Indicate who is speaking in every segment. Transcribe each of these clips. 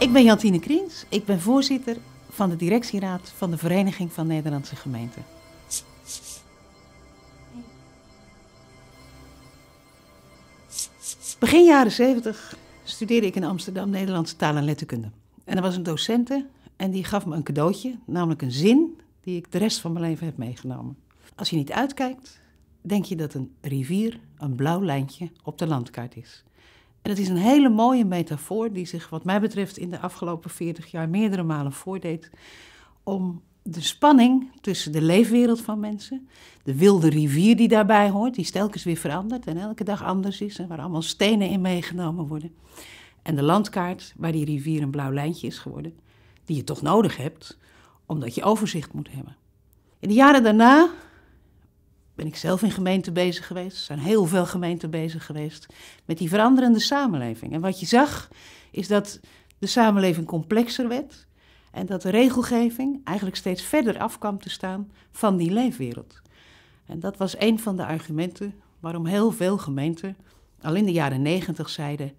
Speaker 1: Ik ben Jantine Kriens. Ik ben voorzitter van de directieraad van de Vereniging van Nederlandse Gemeenten. Begin jaren 70 studeerde ik in Amsterdam Nederlandse taal en letterkunde. En er was een docenten en die gaf me een cadeautje, namelijk een zin die ik de rest van mijn leven heb meegenomen. Als je niet uitkijkt, denk je dat een rivier een blauw lijntje op de landkaart is. En het is een hele mooie metafoor die zich, wat mij betreft, in de afgelopen 40 jaar meerdere malen voordeed. Om de spanning tussen de leefwereld van mensen, de wilde rivier die daarbij hoort, die stelkens weer verandert en elke dag anders is en waar allemaal stenen in meegenomen worden. En de landkaart, waar die rivier een blauw lijntje is geworden, die je toch nodig hebt, omdat je overzicht moet hebben. In de jaren daarna ben ik zelf in gemeenten bezig geweest. Er zijn heel veel gemeenten bezig geweest met die veranderende samenleving. En wat je zag is dat de samenleving complexer werd en dat de regelgeving eigenlijk steeds verder af kwam te staan van die leefwereld. En dat was een van de argumenten waarom heel veel gemeenten al in de jaren negentig zeiden: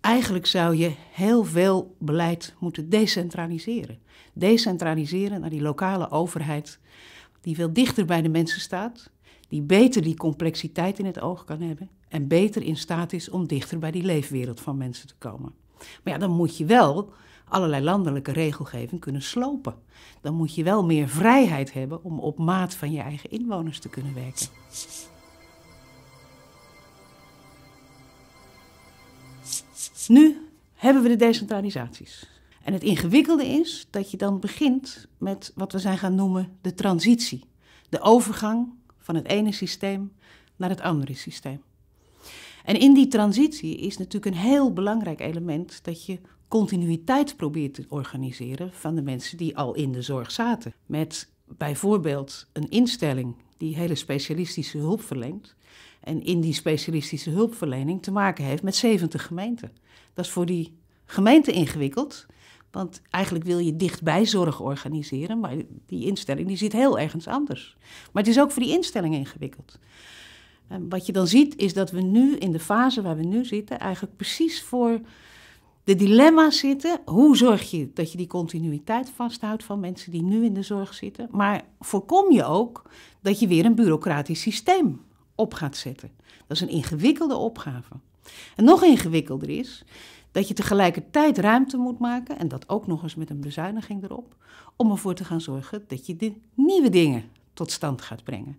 Speaker 1: eigenlijk zou je heel veel beleid moeten decentraliseren. Decentraliseren naar die lokale overheid die veel dichter bij de mensen staat, die beter die complexiteit in het oog kan hebben en beter in staat is om dichter bij die leefwereld van mensen te komen. Maar ja, dan moet je wel allerlei landelijke regelgeving kunnen slopen. Dan moet je wel meer vrijheid hebben om op maat van je eigen inwoners te kunnen werken. Nu hebben we de decentralisaties. En het ingewikkelde is dat je dan begint met wat we zijn gaan noemen de transitie. De overgang van het ene systeem naar het andere systeem. En in die transitie is natuurlijk een heel belangrijk element dat je continuïteit probeert te organiseren van de mensen die al in de zorg zaten. Met bijvoorbeeld een instelling die hele specialistische hulp verleent. En in die specialistische hulpverlening te maken heeft met 70 gemeenten. Dat is voor die gemeente ingewikkeld. Want eigenlijk wil je dichtbij zorg organiseren, maar die instelling die zit heel ergens anders. Maar het is ook voor die instelling ingewikkeld. wat je dan ziet is dat we nu in de fase waar we nu zitten eigenlijk precies voor de dilemma's zitten. Hoe zorg je dat je die continuïteit vasthoudt van mensen die nu in de zorg zitten? Maar voorkom je ook dat je weer een bureaucratisch systeem op gaat zetten? Dat is een ingewikkelde opgave. En nog ingewikkelder is dat je tegelijkertijd ruimte moet maken, en dat ook nog eens met een bezuiniging erop, om ervoor te gaan zorgen dat je de nieuwe dingen tot stand gaat brengen.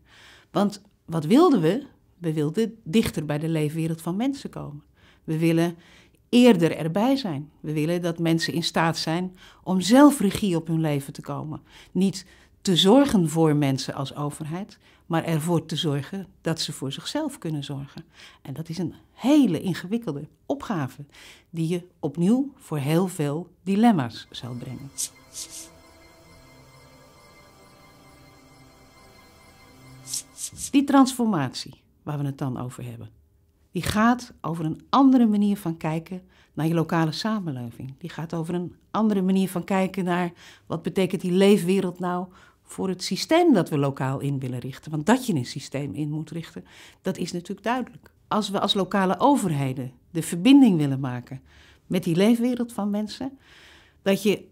Speaker 1: Want wat wilden we? We wilden dichter bij de leefwereld van mensen komen. We willen eerder erbij zijn. We willen dat mensen in staat zijn om zelf regie op hun leven te komen. Niet te zorgen voor mensen als overheid, maar ervoor te zorgen dat ze voor zichzelf kunnen zorgen. En dat is een hele ingewikkelde opgave die je opnieuw voor heel veel dilemma's zal brengen. Die transformatie waar we het dan over hebben, die gaat over een andere manier van kijken naar je lokale samenleving. Die gaat over een andere manier van kijken naar wat betekent die leefwereld nou voor het systeem dat we lokaal in willen richten. Want dat je een systeem in moet richten, dat is natuurlijk duidelijk. Als we als lokale overheden de verbinding willen maken met die leefwereld van mensen, dat je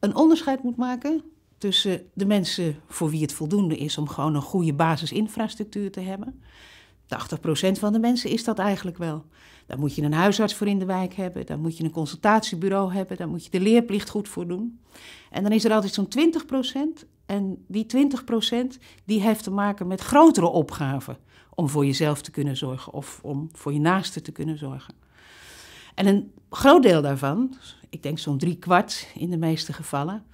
Speaker 1: een onderscheid moet maken tussen de mensen voor wie het voldoende is om gewoon een goede basisinfrastructuur te hebben. 80% van de mensen is dat eigenlijk wel. Daar moet je een huisarts voor in de wijk hebben, daar moet je een consultatiebureau hebben, daar moet je de leerplicht goed voor doen. En dan is er altijd zo'n 20% en die 20% die heeft te maken met grotere opgaven om voor jezelf te kunnen zorgen of om voor je naasten te kunnen zorgen. En een groot deel daarvan, ik denk zo'n drie kwart in de meeste gevallen,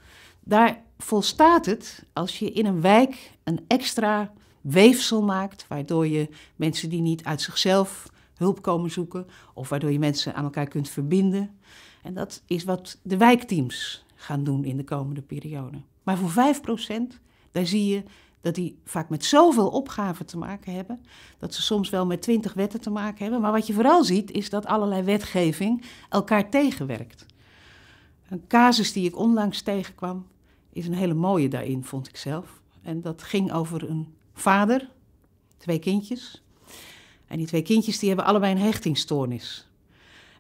Speaker 1: daar volstaat het als je in een wijk een extra weefsel maakt, waardoor je mensen die niet uit zichzelf hulp komen zoeken, of waardoor je mensen aan elkaar kunt verbinden. En dat is wat de wijkteams gaan doen in de komende periode. Maar voor 5%, daar zie je dat die vaak met zoveel opgaven te maken hebben, dat ze soms wel met 20 wetten te maken hebben. Maar wat je vooral ziet, is dat allerlei wetgeving elkaar tegenwerkt. Een casus die ik onlangs tegenkwam, is een hele mooie daarin, vond ik zelf. En dat ging over een vader, twee kindjes. En die twee kindjes die hebben allebei een hechtingstoornis.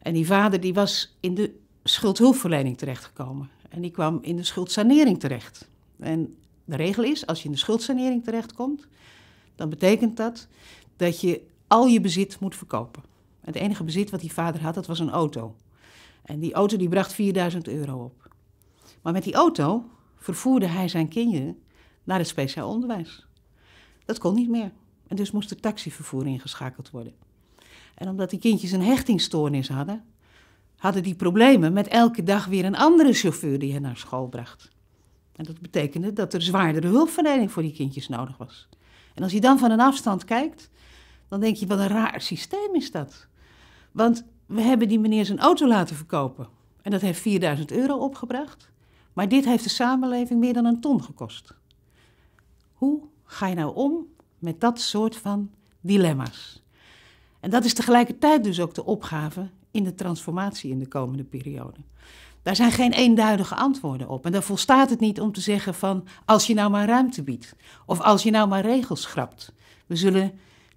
Speaker 1: En die vader die was in de schuldhulpverlening terechtgekomen. En die kwam in de schuldsanering terecht. En de regel is, als je in de schuldsanering terechtkomt, dan betekent dat dat je al je bezit moet verkopen. Het enige bezit wat die vader had, dat was een auto. En die auto die bracht 4000 euro op. Maar met die auto vervoerde hij zijn kinderen naar het speciaal onderwijs. Dat kon niet meer. En dus moest er taxivervoer ingeschakeld worden. En omdat die kindjes een hechtingstoornis hadden, hadden die problemen met elke dag weer een andere chauffeur die hen naar school bracht. En dat betekende dat er zwaardere hulpverlening voor die kindjes nodig was. En als je dan van een afstand kijkt, dan denk je, wat een raar systeem is dat. Want we hebben die meneer zijn auto laten verkopen. En dat heeft 4000 euro opgebracht. Maar dit heeft de samenleving meer dan een ton gekost. Hoe ga je nou om met dat soort van dilemma's? En dat is tegelijkertijd dus ook de opgave in de transformatie in de komende periode? Daar zijn geen eenduidige antwoorden op. En daar volstaat het niet om te zeggen van als je nou maar ruimte biedt of als je nou maar regels schrapt. We zullen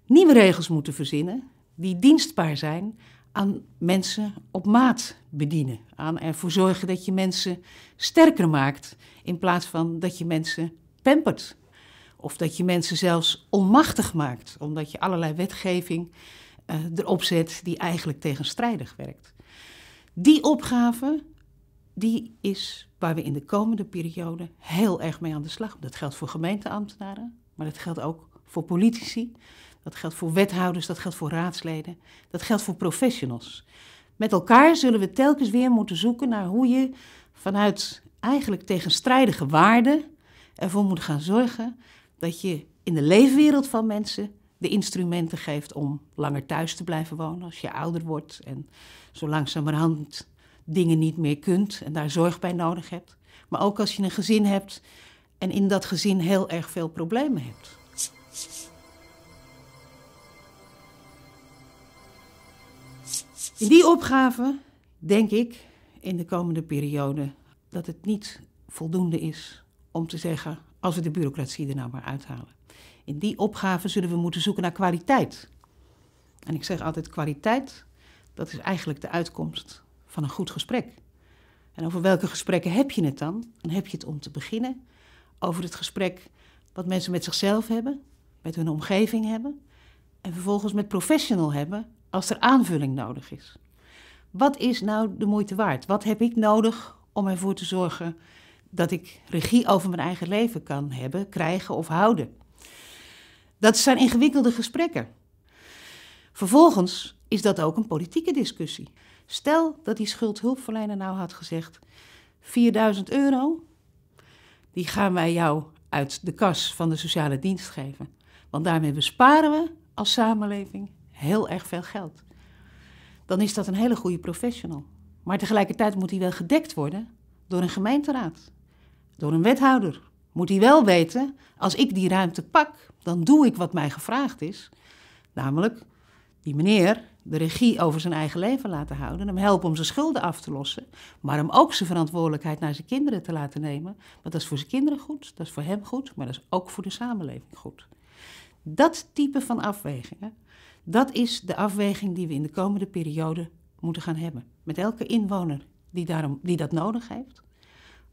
Speaker 1: nieuwe regels moeten verzinnen die dienstbaar zijn aan mensen op maat bedienen. Aan ervoor zorgen dat je mensen sterker maakt in plaats van dat je mensen pampert. Of dat je mensen zelfs onmachtig maakt, omdat je allerlei wetgeving eh, erop zet die eigenlijk tegenstrijdig werkt. Die opgave, die is waar we in de komende periode heel erg mee aan de slag. Dat geldt voor gemeenteambtenaren, maar dat geldt ook voor politici. Dat geldt voor wethouders, dat geldt voor raadsleden, dat geldt voor professionals. Met elkaar zullen we telkens weer moeten zoeken naar hoe je vanuit eigenlijk tegenstrijdige waarden ervoor moet gaan zorgen dat je in de leefwereld van mensen de instrumenten geeft om langer thuis te blijven wonen als je ouder wordt en zo langzamerhand dingen niet meer kunt en daar zorg bij nodig hebt. Maar ook als je een gezin hebt en in dat gezin heel erg veel problemen hebt. In die opgave denk ik in de komende periode dat het niet voldoende is om te zeggen, als we de bureaucratie er nou maar uithalen. In die opgave zullen we moeten zoeken naar kwaliteit. En ik zeg altijd, kwaliteit, dat is eigenlijk de uitkomst van een goed gesprek. En over welke gesprekken heb je het dan? Dan heb je het om te beginnen over het gesprek wat mensen met zichzelf hebben, met hun omgeving hebben en vervolgens met professional hebben als er aanvulling nodig is. Wat is nou de moeite waard? Wat heb ik nodig om ervoor te zorgen dat ik regie over mijn eigen leven kan hebben, krijgen of houden. Dat zijn ingewikkelde gesprekken. Vervolgens is dat ook een politieke discussie. Stel dat die schuldhulpverlener nou had gezegd: 4000 euro, die gaan wij jou uit de kas van de sociale dienst geven. Want daarmee besparen we als samenleving heel erg veel geld. Dan is dat een hele goede professional. Maar tegelijkertijd moet die wel gedekt worden door een gemeenteraad door een wethouder. Moet hij wel weten, als ik die ruimte pak, dan doe ik wat mij gevraagd is. Namelijk die meneer de regie over zijn eigen leven laten houden. Hem helpen om zijn schulden af te lossen. Maar hem ook zijn verantwoordelijkheid naar zijn kinderen te laten nemen. Want dat is voor zijn kinderen goed, dat is voor hem goed, maar dat is ook voor de samenleving goed. Dat type van afwegingen, dat is de afweging die we in de komende periode moeten gaan hebben. Met elke inwoner die, daarom, die dat nodig heeft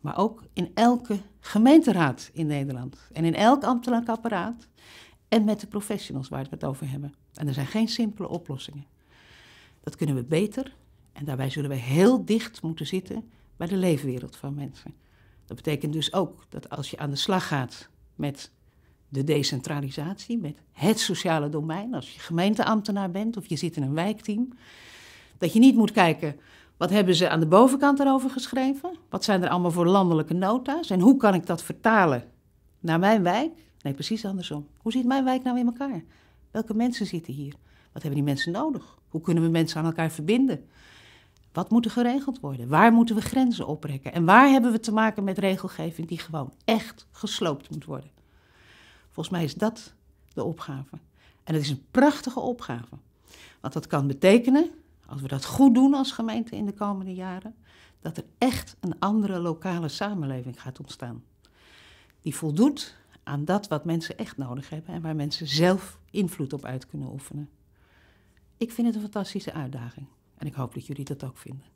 Speaker 1: maar ook in elke gemeenteraad in Nederland en in elk ambtelijk apparaat en met de professionals waar we het over hebben. En er zijn geen simpele oplossingen. Dat kunnen we beter en daarbij zullen we heel dicht moeten zitten bij de leefwereld van mensen. Dat betekent dus ook dat als je aan de slag gaat met de decentralisatie, met het sociale domein, als je gemeenteambtenaar bent of je zit in een wijkteam, dat je niet moet kijken wat hebben ze aan de bovenkant erover geschreven? Wat zijn er allemaal voor landelijke nota's? En hoe kan ik dat vertalen naar mijn wijk? Nee, precies andersom. Hoe ziet mijn wijk nou in elkaar? Welke mensen zitten hier? Wat hebben die mensen nodig? Hoe kunnen we mensen aan elkaar verbinden? Wat moet er geregeld worden? Waar moeten we grenzen oprekken? En waar hebben we te maken met regelgeving die gewoon echt gesloopt moet worden? Volgens mij is dat de opgave. En het is een prachtige opgave. Want dat kan betekenen als we dat goed doen als gemeente in de komende jaren, dat er echt een andere lokale samenleving gaat ontstaan. Die voldoet aan dat wat mensen echt nodig hebben en waar mensen zelf invloed op uit kunnen oefenen. Ik vind het een fantastische uitdaging en ik hoop dat jullie dat ook vinden.